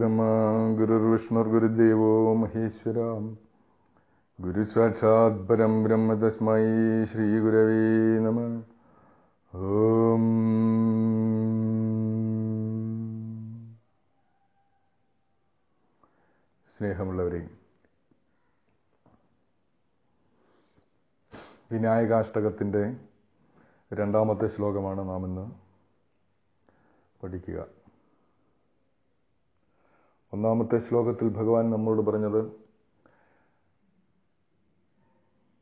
ബ്രഹ്മ ഗുരുർവിഷ്ണുർ ഗുരുദേവോ മഹേശ്വര ഗുരു സാക്ഷാത് പരം ബ്രഹ്മ തസ്മൈ ശ്രീ ഗുരവേ നമ ഓം സ്നേഹമുള്ളവരെ വിനായകാഷ്ടകത്തിന്റെ രണ്ടാമത്തെ ശ്ലോകമാണ് നാം ഇന്ന് പഠിക്കുക ഒന്നാമത്തെ ശ്ലോകത്തിൽ ഭഗവാൻ നമ്മളോട് പറഞ്ഞത്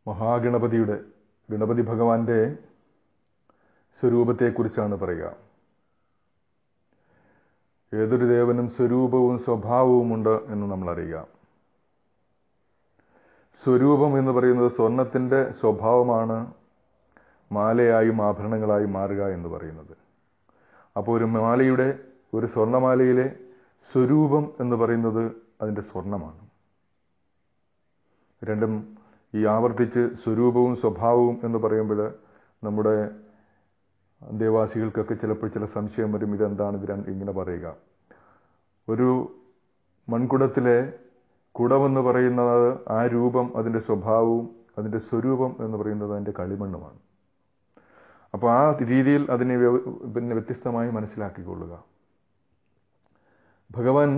മഹാഗണപതിയുടെ ഗണപതി ഭഗവാന്റെ സ്വരൂപത്തെക്കുറിച്ചാണ് പറയുക ഏതൊരു ദേവനും സ്വരൂപവും സ്വഭാവവുമുണ്ട് എന്ന് നമ്മൾ അറിയുക സ്വരൂപം എന്ന് പറയുന്നത് സ്വർണത്തിൻ്റെ സ്വഭാവമാണ് മാലയായും ആഭരണങ്ങളായും മാറുക എന്ന് പറയുന്നത് അപ്പോൾ ഒരു മാലയുടെ ഒരു സ്വർണ്ണമാലയിലെ സ്വരൂപം എന്ന് പറയുന്നത് അതിൻ്റെ സ്വർണമാണ് രണ്ടും ഈ ആവർത്തിച്ച് സ്വരൂപവും സ്വഭാവവും എന്ന് പറയുമ്പോൾ നമ്മുടെ ദേവാസികൾക്കൊക്കെ ചിലപ്പോൾ ചില സംശയം വരും ഇതെന്താണ് ഇത് ഇങ്ങനെ പറയുക ഒരു മൺകുടത്തിലെ കുടമെന്ന് പറയുന്നത് ആ രൂപം അതിൻ്റെ സ്വഭാവവും അതിൻ്റെ സ്വരൂപം എന്ന് പറയുന്നത് അതിൻ്റെ കളിമണ്ണുമാണ് അപ്പോൾ ആ രീതിയിൽ അതിനെ പിന്നെ വ്യത്യസ്തമായി മനസ്സിലാക്കിക്കൊള്ളുക ഭഗവാൻ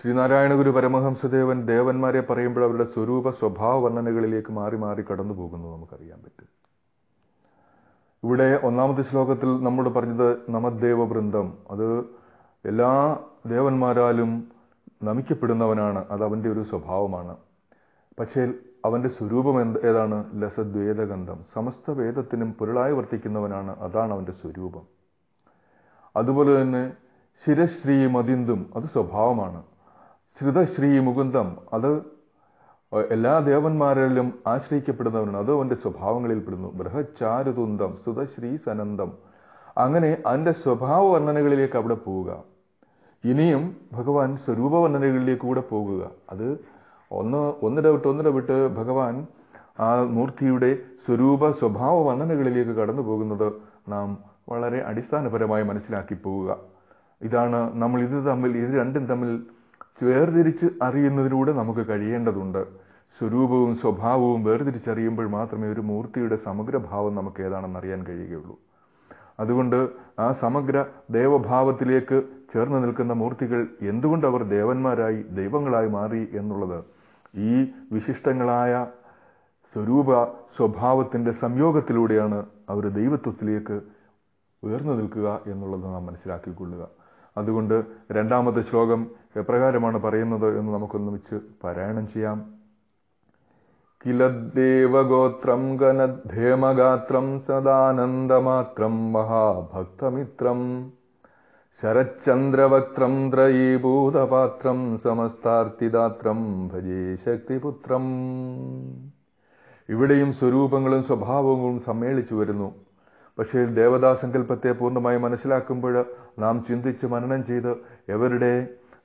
ശ്രീനാരായണ ഗുരു പരമഹംസദേവൻ ദേവന്മാരെ പറയുമ്പോൾ അവരുടെ സ്വരൂപ സ്വഭാവ വർണ്ണനകളിലേക്ക് മാറി മാറി കടന്നു പോകുന്നു നമുക്കറിയാൻ പറ്റും ഇവിടെ ഒന്നാമത്തെ ശ്ലോകത്തിൽ നമ്മോട് പറഞ്ഞത് നമദ്ദേവ വൃന്ദം അത് എല്ലാ ദേവന്മാരാലും നമിക്കപ്പെടുന്നവനാണ് അത് അവൻ്റെ ഒരു സ്വഭാവമാണ് പക്ഷേ അവൻ്റെ സ്വരൂപം എന്ത് ഏതാണ് ലസദ്വേദഗന്ധം സമസ്ത വേദത്തിനും പൊരുളായി വർത്തിക്കുന്നവനാണ് അതാണ് അവൻ്റെ സ്വരൂപം അതുപോലെ തന്നെ ശിരശ്രീ മതിന്തും അത് സ്വഭാവമാണ് ശ്രുതശ്രീ മുകുന്ദം അത് എല്ലാ ദേവന്മാരിലും ആശ്രയിക്കപ്പെടുന്നവരാണ് അത് അവന്റെ സ്വഭാവങ്ങളിൽ പെടുന്നു ബൃഹചാരുതുന്തം സുതശ്രീ സനന്ദം അങ്ങനെ അവന്റെ സ്വഭാവ വർണ്ണനകളിലേക്ക് അവിടെ പോവുക ഇനിയും ഭഗവാൻ സ്വരൂപ വർണ്ണനകളിലേക്ക് കൂടെ പോകുക അത് ഒന്ന് ഒന്നിട വിട്ട് ഒന്നിട വിട്ട് ഭഗവാൻ ആ മൂർത്തിയുടെ സ്വരൂപ സ്വഭാവ വർണ്ണനകളിലേക്ക് കടന്നു പോകുന്നത് നാം വളരെ അടിസ്ഥാനപരമായി മനസ്സിലാക്കി പോവുക ഇതാണ് നമ്മൾ ഇത് തമ്മിൽ ഇത് രണ്ടും തമ്മിൽ വേർതിരിച്ച് അറിയുന്നതിലൂടെ നമുക്ക് കഴിയേണ്ടതുണ്ട് സ്വരൂപവും സ്വഭാവവും വേർതിരിച്ചറിയുമ്പോൾ മാത്രമേ ഒരു മൂർത്തിയുടെ സമഗ്രഭാവം നമുക്ക് ഏതാണെന്ന് അറിയാൻ കഴിയുകയുള്ളൂ അതുകൊണ്ട് ആ സമഗ്ര ദേവഭാവത്തിലേക്ക് ചേർന്ന് നിൽക്കുന്ന മൂർത്തികൾ എന്തുകൊണ്ട് അവർ ദേവന്മാരായി ദൈവങ്ങളായി മാറി എന്നുള്ളത് ഈ വിശിഷ്ടങ്ങളായ സ്വരൂപ സ്വഭാവത്തിൻ്റെ സംയോഗത്തിലൂടെയാണ് അവർ ദൈവത്വത്തിലേക്ക് ഉയർന്നു നിൽക്കുക എന്നുള്ളത് നാം മനസ്സിലാക്കിക്കൊള്ളുക അതുകൊണ്ട് രണ്ടാമത്തെ ശ്ലോകം എപ്രകാരമാണ് പറയുന്നത് എന്ന് നമുക്കൊന്നിച്ച് പാരായണം ചെയ്യാം കിലദ്ദേവഗോത്രം ഗനദ്ധേമഗാത്രം സദാനന്ദമാത്രം മഹാഭക്തമിത്രം ശരച്ചന്ദ്രവക്ത്രം ത്രയീഭൂതപാത്രം സമസ്താർത്തിദാത്രം ഭജേ ശക്തിപുത്രം ഇവിടെയും സ്വരൂപങ്ങളും സ്വഭാവങ്ങളും സമ്മേളിച്ചു വരുന്നു പക്ഷേ ദേവതാസങ്കല്പത്തെ പൂർണ്ണമായി മനസ്സിലാക്കുമ്പോൾ നാം ചിന്തിച്ച് മനനം ചെയ്ത് എവരുടെ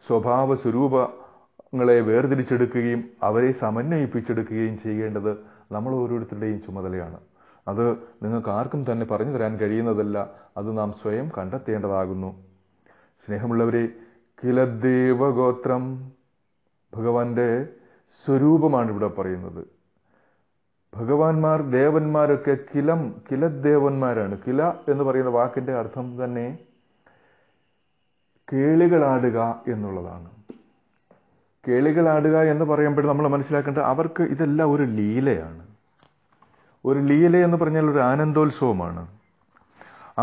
സ്വഭാവ സ്വരൂപങ്ങളെ വേർതിരിച്ചെടുക്കുകയും അവരെ സമന്വയിപ്പിച്ചെടുക്കുകയും ചെയ്യേണ്ടത് നമ്മൾ ഓരോരുത്തരുടെയും ചുമതലയാണ് അത് നിങ്ങൾക്ക് ആർക്കും തന്നെ പറഞ്ഞു തരാൻ കഴിയുന്നതല്ല അത് നാം സ്വയം കണ്ടെത്തേണ്ടതാകുന്നു സ്നേഹമുള്ളവരെ കിലദേവഗോത്രം ഭഗവാന്റെ സ്വരൂപമാണ് ഇവിടെ പറയുന്നത് ഭഗവാന്മാർ ദേവന്മാരൊക്കെ കിലം കിലദേവന്മാരാണ് കില എന്ന് പറയുന്ന വാക്കിൻ്റെ അർത്ഥം തന്നെ കേളികളാടുക എന്നുള്ളതാണ് കേളികളാടുക എന്ന് പറയുമ്പോൾ നമ്മൾ മനസ്സിലാക്കേണ്ടത് അവർക്ക് ഇതെല്ലാം ഒരു ലീലയാണ് ഒരു ലീല എന്ന് പറഞ്ഞാൽ ഒരു ആനന്ദോത്സവമാണ്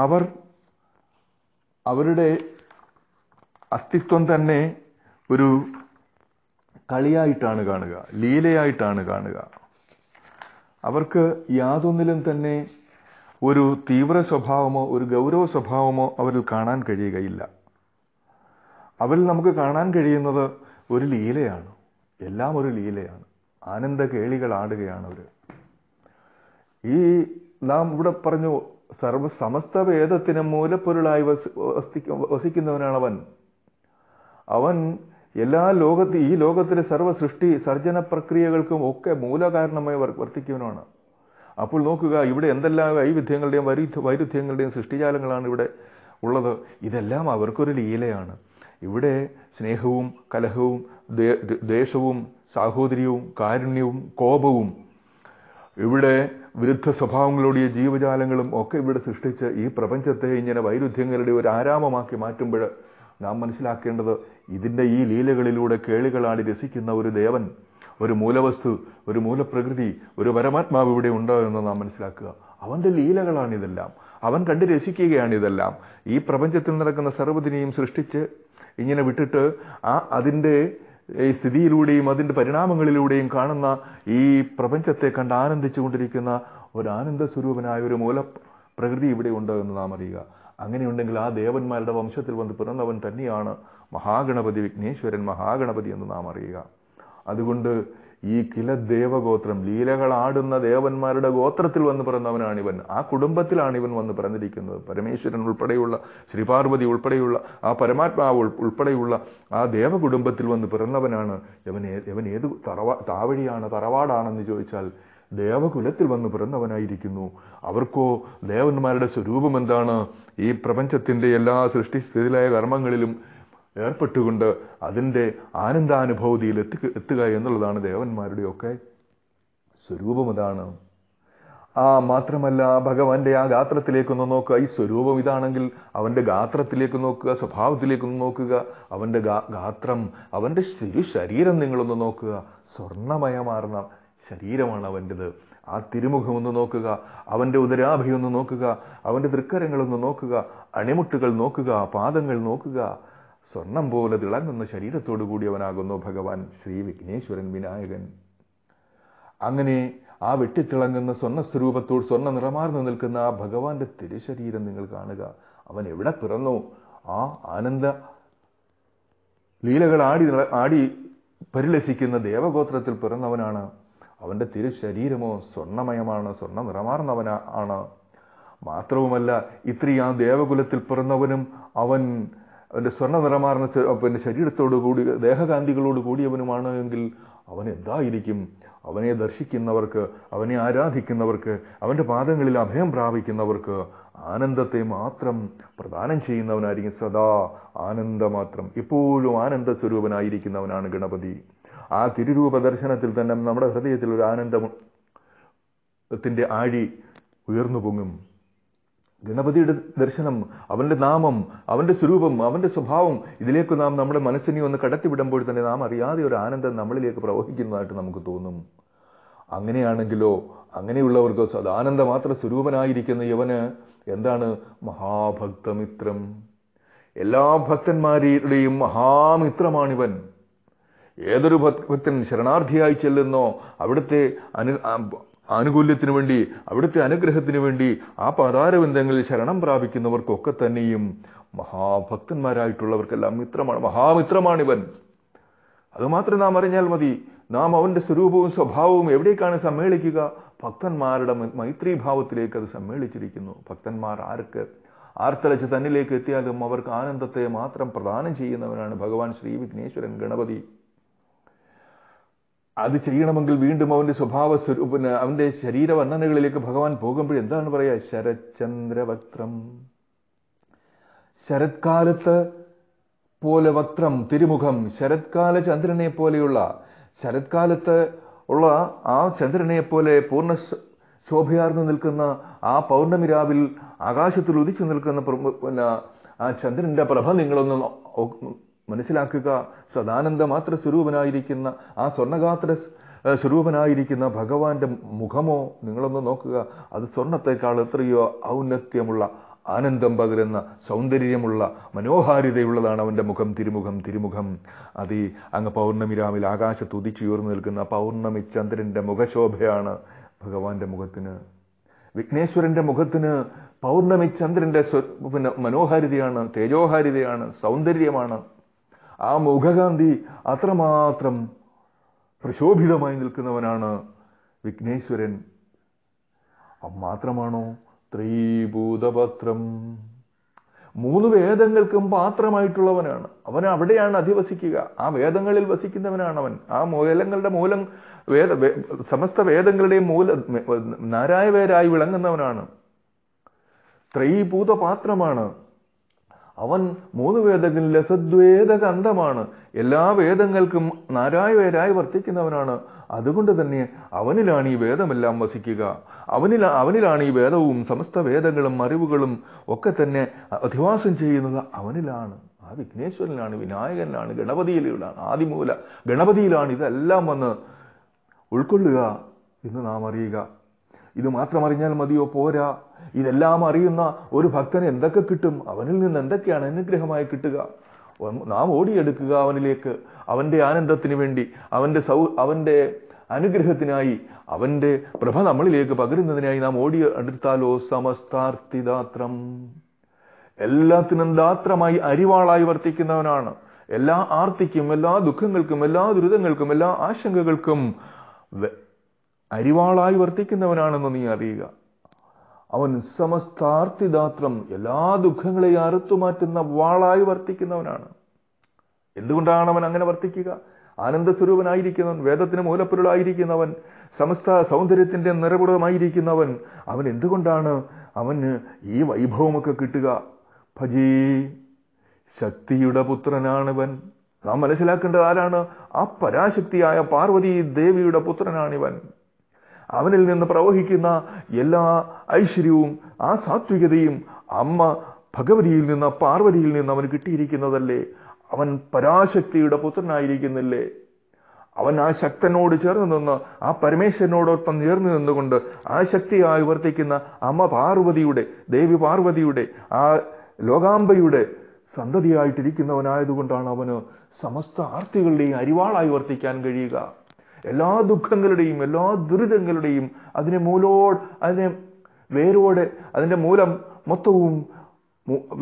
അവർ അവരുടെ അസ്തിത്വം തന്നെ ഒരു കളിയായിട്ടാണ് കാണുക ലീലയായിട്ടാണ് കാണുക അവർക്ക് യാതൊന്നിലും തന്നെ ഒരു തീവ്ര സ്വഭാവമോ ഒരു ഗൗരവ സ്വഭാവമോ അവരിൽ കാണാൻ കഴിയുകയില്ല അവരിൽ നമുക്ക് കാണാൻ കഴിയുന്നത് ഒരു ലീലയാണ് എല്ലാം ഒരു ലീലയാണ് ആനന്ദ കേളികൾ ആടുകയാണ് അവർ ഈ നാം ഇവിടെ പറഞ്ഞു സർവ സമസ്ത വേദത്തിന് മൂലപ്പൊരുളായി അവൻ അവൻ എല്ലാ ലോകത്ത് ഈ ലോകത്തിലെ സർവ്വ സൃഷ്ടി സർജന പ്രക്രിയകൾക്കും ഒക്കെ മൂലകാരണമായി വർത്തിക്കുന്നവനാണ് അപ്പോൾ നോക്കുക ഇവിടെ എന്തെല്ലാം വൈവിധ്യങ്ങളുടെയും വൈരുദ്ധ്യങ്ങളുടെയും സൃഷ്ടിജാലങ്ങളാണ് ഇവിടെ ഉള്ളത് ഇതെല്ലാം അവർക്കൊരു ലീലയാണ് ഇവിടെ സ്നേഹവും കലഹവും ദ്വേഷവും സാഹോദര്യവും കാരുണ്യവും കോപവും ഇവിടെ വിരുദ്ധ സ്വഭാവങ്ങളുടെ ജീവജാലങ്ങളും ഒക്കെ ഇവിടെ സൃഷ്ടിച്ച് ഈ പ്രപഞ്ചത്തെ ഇങ്ങനെ വൈരുദ്ധ്യങ്ങളുടെ ഒരു ആരാമമാക്കി മാറ്റുമ്പോൾ നാം മനസ്സിലാക്കേണ്ടത് ഇതിൻ്റെ ഈ ലീലകളിലൂടെ കേളികളാടി രസിക്കുന്ന ഒരു ദേവൻ ഒരു മൂലവസ്തു ഒരു മൂലപ്രകൃതി ഒരു പരമാത്മാവ് ഇവിടെ ഉണ്ടോ എന്ന് നാം മനസ്സിലാക്കുക അവൻ്റെ ലീലകളാണിതെല്ലാം അവൻ കണ്ട് രസിക്കുകയാണ് ഇതെല്ലാം ഈ പ്രപഞ്ചത്തിൽ നടക്കുന്ന സർവ്വതിനെയും സൃഷ്ടിച്ച് ഇങ്ങനെ വിട്ടിട്ട് ആ അതിൻ്റെ സ്ഥിതിയിലൂടെയും അതിൻ്റെ പരിണാമങ്ങളിലൂടെയും കാണുന്ന ഈ പ്രപഞ്ചത്തെ കണ്ട് ആനന്ദിച്ചുകൊണ്ടിരിക്കുന്ന ഒരു ആനന്ദ സ്വരൂപനായ ഒരു മൂല പ്രകൃതി ഇവിടെ ഉണ്ടോ എന്ന് നാം അറിയുക അങ്ങനെയുണ്ടെങ്കിൽ ആ ദേവന്മാരുടെ വംശത്തിൽ വന്ന് പിറന്നവൻ തന്നെയാണ് മഹാഗണപതി വിഘ്നേശ്വരൻ മഹാഗണപതി എന്ന് നാം അറിയുക അതുകൊണ്ട് ഈ കില ദേവഗോത്രം ലീലകളാടുന്ന ദേവന്മാരുടെ ഗോത്രത്തിൽ വന്ന് പിറന്നവനാണ് ഇവൻ ആ കുടുംബത്തിലാണ് ഇവൻ വന്ന് പിറന്നിരിക്കുന്നത് പരമേശ്വരൻ ഉൾപ്പെടെയുള്ള ശ്രീപാർവതി ഉൾപ്പെടെയുള്ള ആ പരമാത്മാവ് ഉൾപ്പെടെയുള്ള ആ ദേവ കുടുംബത്തിൽ വന്ന് പിറന്നവനാണ് ഇവൻ ഇവൻ ഏത് തറവാ താവഴിയാണ് തറവാടാണെന്ന് ചോദിച്ചാൽ ദേവകുലത്തിൽ വന്ന് പിറന്നവനായിരിക്കുന്നു അവർക്കോ ദേവന്മാരുടെ സ്വരൂപം എന്താണ് ഈ പ്രപഞ്ചത്തിൻ്റെ എല്ലാ സൃഷ്ടിസ്ഥിതിയിലായ കർമ്മങ്ങളിലും ഏർപ്പെട്ടുകൊണ്ട് അതിൻ്റെ ആനന്ദാനുഭൂതിയിൽ എത്തി എത്തുക എന്നുള്ളതാണ് ദേവന്മാരുടെയൊക്കെ സ്വരൂപം അതാണ് ആ മാത്രമല്ല ഭഗവാന്റെ ആ ഗാത്രത്തിലേക്കൊന്ന് നോക്കുക ഈ സ്വരൂപം ഇതാണെങ്കിൽ അവൻ്റെ ഗാത്രത്തിലേക്ക് നോക്കുക സ്വഭാവത്തിലേക്കൊന്ന് നോക്കുക അവൻ്റെ ഗാത്രം അവൻ്റെ ശരി ശരീരം നിങ്ങളൊന്ന് നോക്കുക സ്വർണമയമാർന്ന ശരീരമാണ് അവൻ്റെത് ആ തിരുമുഖം ഒന്ന് നോക്കുക അവൻ്റെ ഉദരാഭയൊന്ന് നോക്കുക അവൻ്റെ തൃക്കരങ്ങളൊന്ന് നോക്കുക അണിമുട്ടുകൾ നോക്കുക പാദങ്ങൾ നോക്കുക സ്വർണം പോലെ തിളങ്ങുന്ന ശരീരത്തോടു കൂടിയവനാകുന്നു ഭഗവാൻ ശ്രീ വിഘ്നേശ്വരൻ വിനായകൻ അങ്ങനെ ആ വെട്ടിത്തിളങ്ങുന്ന സ്വർണ്ണസ്വരൂപത്തോട് സ്വർണ്ണ നിറമാർന്നു നിൽക്കുന്ന ആ ഭഗവാന്റെ തിരുശരീരം നിങ്ങൾ കാണുക അവൻ എവിടെ പിറന്നു ആ ആനന്ദ ലീലകൾ ആടി ആടി പരിലസിക്കുന്ന ദേവഗോത്രത്തിൽ പിറന്നവനാണ് അവന്റെ തിരുശരീരമോ സ്വർണ്ണമയമാണ് സ്വർണ്ണ നിറമാർന്നവനാണ് മാത്രവുമല്ല ഇത്രയും ആ ദേവകുലത്തിൽ പിറന്നവനും അവൻ അവൻ്റെ സ്വർണ്ണ നിറമാർന്ന പിന്നെ ശരീരത്തോടു കൂടി ദേഹകാന്തികളോട് കൂടിയവനുമാണ് എങ്കിൽ അവൻ എന്തായിരിക്കും അവനെ ദർശിക്കുന്നവർക്ക് അവനെ ആരാധിക്കുന്നവർക്ക് അവൻ്റെ പാദങ്ങളിൽ അഭയം പ്രാപിക്കുന്നവർക്ക് ആനന്ദത്തെ മാത്രം പ്രദാനം ചെയ്യുന്നവനായിരിക്കും സദാ മാത്രം ഇപ്പോഴും ആനന്ദ സ്വരൂപനായിരിക്കുന്നവനാണ് ഗണപതി ആ തിരുരൂപ ദർശനത്തിൽ തന്നെ നമ്മുടെ ഹൃദയത്തിൽ ഒരു ആനന്ദം ആഴി ഉയർന്നു പൊങ്ങും ഗണപതിയുടെ ദർശനം അവൻ്റെ നാമം അവൻ്റെ സ്വരൂപം അവൻ്റെ സ്വഭാവം ഇതിലേക്ക് നാം നമ്മുടെ മനസ്സിനെ ഒന്ന് കടത്തിവിടുമ്പോൾ തന്നെ നാം അറിയാതെ ഒരു ആനന്ദം നമ്മളിലേക്ക് പ്രവഹിക്കുന്നതായിട്ട് നമുക്ക് തോന്നും അങ്ങനെയാണെങ്കിലോ അങ്ങനെയുള്ളവർക്ക് സദാനന്ദ മാത്ര സ്വരൂപനായിരിക്കുന്ന യവന് എന്താണ് മഹാഭക്തമിത്രം എല്ലാ ഭക്തന്മാരുടെയും മഹാമിത്രമാണിവൻ ഏതൊരു ഭക്തൻ ശരണാർത്ഥിയായി ചെല്ലുന്നോ അവിടുത്തെ അനു ആനുകൂല്യത്തിനു വേണ്ടി അവിടുത്തെ അനുഗ്രഹത്തിനു വേണ്ടി ആ ബന്ധങ്ങളിൽ ശരണം പ്രാപിക്കുന്നവർക്കൊക്കെ തന്നെയും മഹാഭക്തന്മാരായിട്ടുള്ളവർക്കെല്ലാം മിത്രമാണ് മഹാമിത്രമാണിവൻ അതുമാത്രം നാം അറിഞ്ഞാൽ മതി നാം അവന്റെ സ്വരൂപവും സ്വഭാവവും എവിടേക്കാണ് സമ്മേളിക്കുക ഭക്തന്മാരുടെ മൈത്രീഭാവത്തിലേക്ക് അത് സമ്മേളിച്ചിരിക്കുന്നു ഭക്തന്മാർ ആർക്ക് ആർത്തലച്ച് തന്നിലേക്ക് എത്തിയാലും അവർക്ക് ആനന്ദത്തെ മാത്രം പ്രദാനം ചെയ്യുന്നവനാണ് ഭഗവാൻ ശ്രീ വിഘ്നേശ്വരൻ ഗണപതി അത് ചെയ്യണമെങ്കിൽ വീണ്ടും അവന്റെ സ്വഭാവ സ്വരൂപന് അവന്റെ ശരീര വർണ്ണനകളിലേക്ക് ഭഗവാൻ പോകുമ്പോൾ എന്താണ് ശരചന്ദ്ര ശരചന്ദ്രവക്ത്രം ശരത്കാലത്ത് പോലെ വക്ത്രം തിരുമുഖം ശരത്കാല ചന്ദ്രനെ പോലെയുള്ള ശരത്കാലത്ത് ഉള്ള ആ ചന്ദ്രനെ പോലെ പൂർണ്ണ ശോഭയാർന്നു നിൽക്കുന്ന ആ പൗർണമി രാവിൽ ആകാശത്തിൽ ഉദിച്ചു നിൽക്കുന്ന പിന്നെ ആ ചന്ദ്രന്റെ പ്രഭ നിങ്ങളൊന്ന് മനസ്സിലാക്കുക സദാനന്ദ മാത്ര സ്വരൂപനായിരിക്കുന്ന ആ സ്വർണ്ണഗാത്ര സ്വരൂപനായിരിക്കുന്ന ഭഗവാന്റെ മുഖമോ നിങ്ങളൊന്ന് നോക്കുക അത് സ്വർണത്തെക്കാൾ എത്രയോ ഔന്നത്യമുള്ള ആനന്ദം പകരുന്ന സൗന്ദര്യമുള്ള മനോഹാരിതയുള്ളതാണ് അവൻ്റെ മുഖം തിരുമുഖം തിരുമുഖം അത് ഈ അങ്ങ് പൗർണമി രാവിൽ ആകാശത്ത് ഉദിച്ചുയർന്നു നിൽക്കുന്ന പൗർണമി ചന്ദ്രൻ്റെ മുഖശോഭയാണ് ഭഗവാന്റെ മുഖത്തിന് വിഘ്നേശ്വരന്റെ മുഖത്തിന് പൗർണമി ചന്ദ്രന്റെ പിന്നെ മനോഹാരിതയാണ് തേജോഹാരിതയാണ് സൗന്ദര്യമാണ് ആ മുഖകാന്തി അത്രമാത്രം പ്രശോഭിതമായി നിൽക്കുന്നവനാണ് വിഘ്നേശ്വരൻ അമാത്രമാണോ ത്രീഭൂതപത്രം മൂന്ന് വേദങ്ങൾക്കും പാത്രമായിട്ടുള്ളവനാണ് അവൻ അവിടെയാണ് അധിവസിക്കുക ആ വേദങ്ങളിൽ വസിക്കുന്നവനാണ് അവൻ ആ മൂലങ്ങളുടെ മൂലം വേദ സമസ്ത വേദങ്ങളുടെയും മൂല നാരായവേരായി വിളങ്ങുന്നവനാണ് ത്രൈഭൂതപാത്രമാണ് അവൻ മൂന്ന് വേദങ്ങളിലെ സദ്വേദ എല്ലാ വേദങ്ങൾക്കും നാരായവേരായി വർത്തിക്കുന്നവനാണ് അതുകൊണ്ട് തന്നെ അവനിലാണ് ഈ വേദമെല്ലാം വസിക്കുക അവനിൽ അവനിലാണ് ഈ വേദവും സമസ്ത വേദങ്ങളും അറിവുകളും ഒക്കെ തന്നെ അധിവാസം ചെയ്യുന്നത് അവനിലാണ് ആ വിഘ്നേശ്വരനിലാണ് വിനായകനിലാണ് ഗണപതിയിലാണ് ആദിമൂല ഗണപതിയിലാണ് ഇതെല്ലാം വന്ന് ഉൾക്കൊള്ളുക എന്ന് നാം അറിയുക ഇത് മാത്രം അറിഞ്ഞാൽ മതിയോ പോരാ ഇതെല്ലാം അറിയുന്ന ഒരു ഭക്തന് എന്തൊക്കെ കിട്ടും അവനിൽ നിന്ന് എന്തൊക്കെയാണ് അനുഗ്രഹമായി കിട്ടുക നാം ഓടിയെടുക്കുക അവനിലേക്ക് അവന്റെ ആനന്ദത്തിന് വേണ്ടി അവന്റെ സൗ അവന്റെ അനുഗ്രഹത്തിനായി അവന്റെ പ്രഭ നമ്മളിലേക്ക് പകരുന്നതിനായി നാം ഓടി എടുത്താലോ സമസ്താർത്ഥിദാത്രം എല്ലാത്തിനും ദാത്രമായി അരിവാളായി വർത്തിക്കുന്നവനാണ് എല്ലാ ആർത്തിക്കും എല്ലാ ദുഃഖങ്ങൾക്കും എല്ലാ ദുരിതങ്ങൾക്കും എല്ലാ ആശങ്കകൾക്കും അരിവാളായി വർത്തിക്കുന്നവനാണെന്ന് നീ അറിയുക അവൻ സമസ്താർത്ഥിദാത്രം എല്ലാ ദുഃഖങ്ങളെയും അറുത്തുമാറ്റുന്ന വാളായി വർത്തിക്കുന്നവനാണ് എന്തുകൊണ്ടാണ് അവൻ അങ്ങനെ വർത്തിക്കുക സ്വരൂപനായിരിക്കുന്നവൻ വേദത്തിന് മൂലപ്പൊരുളായിരിക്കുന്നവൻ സമസ്ത സൗന്ദര്യത്തിന്റെ നിറപുടമായിരിക്കുന്നവൻ അവൻ എന്തുകൊണ്ടാണ് അവന് ഈ വൈഭവമൊക്കെ കിട്ടുക ഭജീ ശക്തിയുടെ പുത്രനാണിവൻ നാം മനസ്സിലാക്കേണ്ടത് ആരാണ് ആ പരാശക്തിയായ പാർവതി ദേവിയുടെ പുത്രനാണിവൻ അവനിൽ നിന്ന് പ്രവഹിക്കുന്ന എല്ലാ ഐശ്വര്യവും ആ സാത്വികതയും അമ്മ ഭഗവതിയിൽ നിന്ന് പാർവതിയിൽ നിന്ന് അവന് കിട്ടിയിരിക്കുന്നതല്ലേ അവൻ പരാശക്തിയുടെ പുത്രനായിരിക്കുന്നില്ലേ അവൻ ആ ശക്തനോട് ചേർന്ന് നിന്ന് ആ പരമേശ്വരനോടൊപ്പം നേർന്ന് നിന്നുകൊണ്ട് ആ ശക്തിയായി വർത്തിക്കുന്ന അമ്മ പാർവതിയുടെ ദേവി പാർവതിയുടെ ആ ലോകാംബയുടെ സന്തതിയായിട്ടിരിക്കുന്നവനായതുകൊണ്ടാണ് അവന് സമസ്ത ആർത്തികളുടെയും അരിവാളായി വർത്തിക്കാൻ കഴിയുക എല്ലാ ദുഃഖങ്ങളുടെയും എല്ലാ ദുരിതങ്ങളുടെയും അതിനെ മൂലോട് അതിനെ വേരോടെ അതിൻ്റെ മൂലം മൊത്തവും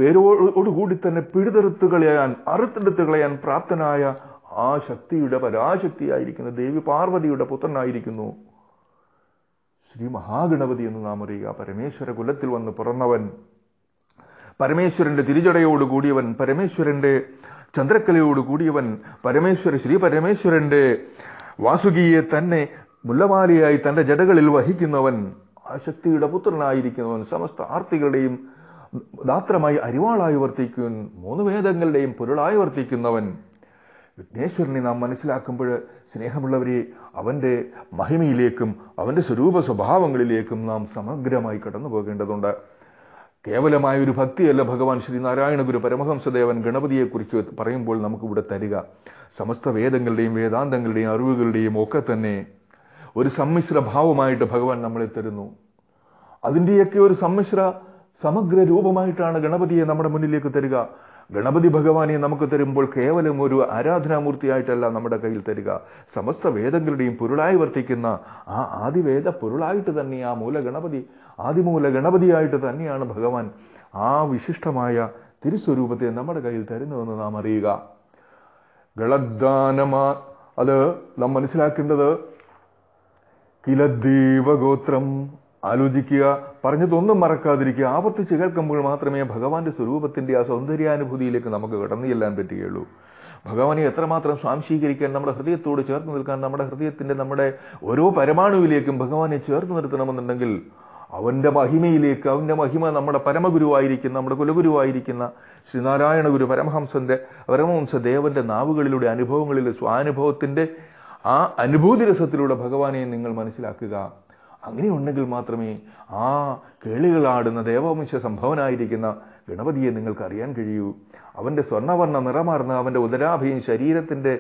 വേരോടുകൂടി തന്നെ പിഴുതെടുത്തു കളയാൻ അറുത്തെടുത്തു കളയാൻ പ്രാപ്തനായ ആ ശക്തിയുടെ പരാശക്തിയായിരിക്കുന്ന ദേവി പാർവതിയുടെ പുത്രനായിരിക്കുന്നു ശ്രീ മഹാഗണപതി എന്ന് നാം അറിയുക പരമേശ്വര കുലത്തിൽ വന്ന് പിറന്നവൻ പരമേശ്വരന്റെ തിരിചടയോട് കൂടിയവൻ പരമേശ്വരന്റെ ചന്ദ്രക്കലയോട് കൂടിയവൻ പരമേശ്വര ശ്രീ പരമേശ്വരന്റെ വാസുകിയെ തന്നെ മുല്ലവാലിയായി തന്റെ ജടകളിൽ വഹിക്കുന്നവൻ ആ ശക്തിയുടെ പുത്രനായിരിക്കുന്നവൻ സമസ്ത ആർത്തികളുടെയും ദാത്രമായി അരിവാളായി വർത്തിക്കുൻ മൂന്ന് വേദങ്ങളുടെയും പൊരുളായി വർത്തിക്കുന്നവൻ വിഘ്നേശ്വരനെ നാം മനസ്സിലാക്കുമ്പോൾ സ്നേഹമുള്ളവരെ അവൻ്റെ മഹിമയിലേക്കും അവൻ്റെ സ്വരൂപ സ്വഭാവങ്ങളിലേക്കും നാം സമഗ്രമായി കടന്നു പോകേണ്ടതുണ്ട് കേവലമായ ഒരു ഭക്തിയല്ല ഭഗവാൻ ശ്രീ ഗുരു പരമഹംസദേവൻ ഗണപതിയെക്കുറിച്ച് പറയുമ്പോൾ നമുക്കിവിടെ തരിക സമസ്ത വേദങ്ങളുടെയും വേദാന്തങ്ങളുടെയും അറിവുകളുടെയും ഒക്കെ തന്നെ ഒരു സമ്മിശ്ര ഭാവമായിട്ട് ഭഗവാൻ നമ്മളെ തരുന്നു അതിൻ്റെയൊക്കെ ഒരു സമ്മിശ്ര സമഗ്ര രൂപമായിട്ടാണ് ഗണപതിയെ നമ്മുടെ മുന്നിലേക്ക് തരിക ഗണപതി ഭഗവാനെ നമുക്ക് തരുമ്പോൾ കേവലം ഒരു ആരാധനാമൂർത്തിയായിട്ടല്ല നമ്മുടെ കയ്യിൽ തരിക സമസ്ത വേദങ്ങളുടെയും പൊരുളായി വർത്തിക്കുന്ന ആ ആദിവേദ പൊരുളായിട്ട് തന്നെ ആ മൂലഗണപതി ആദിമൂല ഗണപതിയായിട്ട് തന്നെയാണ് ഭഗവാൻ ആ വിശിഷ്ടമായ തിരുസ്വരൂപത്തെ നമ്മുടെ കയ്യിൽ തരുന്നതെന്ന് നാം അറിയുക ഗളദ്ദാനമാ അത് നാം മനസ്സിലാക്കേണ്ടത് കിലദ്വീപഗോത്രം ആലോചിക്കുക പറഞ്ഞതൊന്നും മറക്കാതിരിക്കുക ആവർത്തിച്ച് കേൾക്കുമ്പോൾ മാത്രമേ ഭഗവാന്റെ സ്വരൂപത്തിന്റെ ആ സൗന്ദര്യാനുഭൂതിയിലേക്ക് നമുക്ക് കടന്നു ചെല്ലാൻ പറ്റുകയുള്ളൂ ഭഗവാനെ എത്രമാത്രം സ്വാംശീകരിക്കാൻ നമ്മുടെ ഹൃദയത്തോട് ചേർത്ത് നിൽക്കാൻ നമ്മുടെ ഹൃദയത്തിന്റെ നമ്മുടെ ഓരോ പരമാണുവിലേക്കും ഭഗവാനെ ചേർത്ത് നിർത്തണമെന്നുണ്ടെങ്കിൽ അവൻ്റെ മഹിമയിലേക്ക് അവൻ്റെ മഹിമ നമ്മുടെ പരമഗുരുവായിരിക്കുന്ന നമ്മുടെ കുലഗുരുവായിരിക്കുന്ന ശ്രീനാരായണ ഗുരു പരമഹംസന്റെ ദേവന്റെ നാവുകളിലൂടെ അനുഭവങ്ങളിൽ സ്വാനുഭവത്തിന്റെ ആ അനുഭൂതി രസത്തിലൂടെ ഭഗവാനെ നിങ്ങൾ മനസ്സിലാക്കുക അങ്ങനെയുണ്ടെങ്കിൽ മാത്രമേ ആ കേളികളാടുന്ന ദേവവംശ സംഭവനായിരിക്കുന്ന ഗണപതിയെ നിങ്ങൾക്ക് അറിയാൻ കഴിയൂ അവന്റെ സ്വർണ്ണവർണ്ണ നിറമാർന്ന അവന്റെ ഉദരാഭയും ശരീരത്തിന്റെ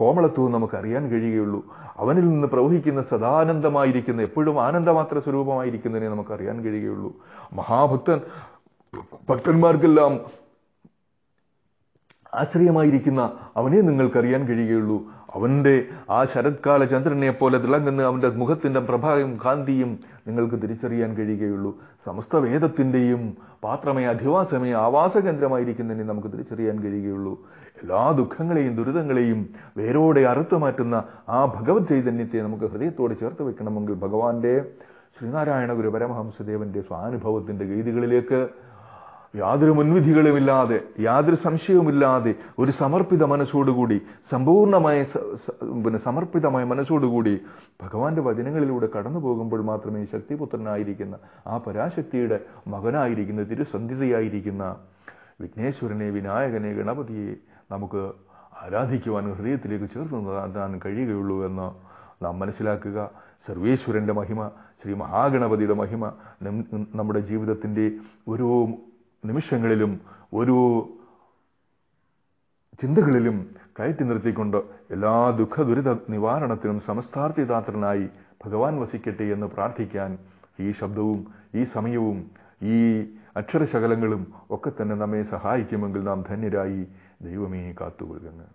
കോമളത്വവും നമുക്ക് അറിയാൻ കഴിയുകയുള്ളൂ അവനിൽ നിന്ന് പ്രവഹിക്കുന്ന സദാനന്ദമായിരിക്കുന്ന എപ്പോഴും ആനന്ദമാത്ര സ്വരൂപമായിരിക്കുന്നതിനെ നമുക്ക് അറിയാൻ കഴിയുകയുള്ളൂ മഹാഭക്തൻ ഭക്തന്മാർക്കെല്ലാം ആശ്രയമായിരിക്കുന്ന അവനെ നിങ്ങൾക്കറിയാൻ കഴിയുകയുള്ളൂ അവൻ്റെ ആ ശരത്കാല ചന്ദ്രനെ പോലെ തിളങ്ങുന്ന അവൻ്റെ മുഖത്തിൻ്റെ പ്രഭാവം കാന്തിയും നിങ്ങൾക്ക് തിരിച്ചറിയാൻ കഴിയുകയുള്ളൂ സമസ്ത വേദത്തിൻ്റെയും പാത്രമേ അധിവാസമേ ആവാസകേന്ദ്രമായിരിക്കുന്നതിനെ നമുക്ക് തിരിച്ചറിയാൻ കഴിയുകയുള്ളൂ എല്ലാ ദുഃഖങ്ങളെയും ദുരിതങ്ങളെയും വേരോടെ അറുത്തു മാറ്റുന്ന ആ ഭഗവത് ചൈതന്യത്തെ നമുക്ക് ഹൃദയത്തോട് ചേർത്ത് വെക്കണമെങ്കിൽ ഭഗവാന്റെ ശ്രീനാരായണ ഗുരു പരമഹംസദേവന്റെ സ്വാനുഭവത്തിന്റെ ഗീതികളിലേക്ക് യാതൊരു മുൻവിധികളുമില്ലാതെ യാതൊരു സംശയവുമില്ലാതെ ഒരു സമർപ്പിത മനസ്സോടുകൂടി സമ്പൂർണമായ പിന്നെ സമർപ്പിതമായ മനസ്സോടുകൂടി ഭഗവാന്റെ വചനങ്ങളിലൂടെ കടന്നു പോകുമ്പോൾ മാത്രമേ ശക്തിപുത്രനായിരിക്കുന്ന ആ പരാശക്തിയുടെ മകനായിരിക്കുന്ന തിരുസന്ധിതയായിരിക്കുന്ന വിഘ്നേശ്വരനെ വിനായകനെ ഗണപതിയെ നമുക്ക് ആരാധിക്കുവാൻ ഹൃദയത്തിലേക്ക് ചേർന്ന് താൻ കഴിയുകയുള്ളൂ എന്ന് നാം മനസ്സിലാക്കുക സർവേശ്വരൻ്റെ മഹിമ ശ്രീ മഹാഗണപതിയുടെ മഹിമ നമ്മുടെ ജീവിതത്തിൻ്റെ ഓരോ നിമിഷങ്ങളിലും ഒരു ചിന്തകളിലും കയറ്റി നിർത്തിക്കൊണ്ട് എല്ലാ ദുഃഖ ദുരിത നിവാരണത്തിനും സമസ്ഥാർത്ഥിതാത്രനായി ഭഗവാൻ വസിക്കട്ടെ എന്ന് പ്രാർത്ഥിക്കാൻ ഈ ശബ്ദവും ഈ സമയവും ഈ അക്ഷരശകലങ്ങളും ഒക്കെ തന്നെ നമ്മെ സഹായിക്കുമെങ്കിൽ നാം ധന്യരായി ദൈവമേ കാത്തുകൊള്ളുക